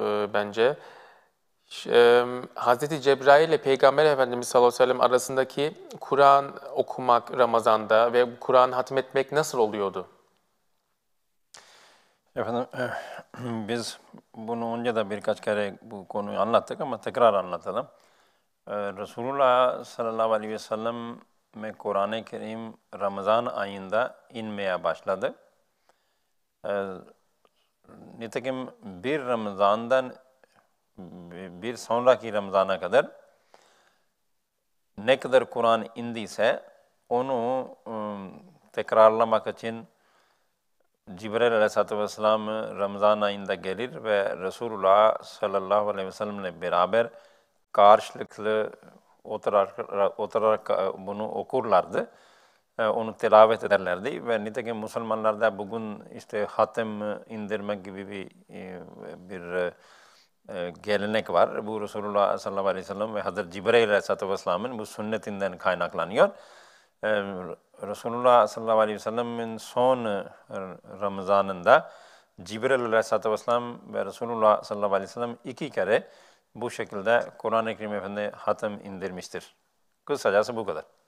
E, bence. E, Hazreti Hz. Cebrail ile Peygamber Efendimiz sallallahu aleyhi ve sellem arasındaki Kur'an okumak Ramazan'da ve Kur'an hatmetmek nasıl oluyordu? Efendim e, biz bunu önce de birkaç kere bu konuyu anlattık ama tekrar anlatalım. Resulullah sallallahu aleyhi ve sellem ve Kur'an-ı Kerim Ramazan ayında inmeye başladı nitekim bir Ramazan'dan bir sonraki Ramazan'a kadar ne kadar Kur'an indiyse onu ıı, tekrarlamak için Cibril aleyhissalatü vesselam Ramazan ayında gelir ve Resulullah sallallahu aleyhi ve sellemle beraber karşılıklı oturarak, oturarak ıı, bunu okurlardı. Ee, onu tilavet ederlerdi ve nitekim da bugün işte hatem indirmek gibi bir e, bir e, e, gelenek var. Bu Resulullah sallallahu aleyhi ve sellem ve Hazreti Cibril aleyhissalatü vesselamın bu sünnetinden kaynaklanıyor. Ee, Resulullah sallallahu aleyhi ve sellem'in son Ramazanında Cibril aleyhissalatü vesselam ve Resulullah sallallahu aleyhi ve sellem iki kere bu şekilde Kur'an-ı Kerim Efendi hatem indirmiştir. Kısacası bu kadar.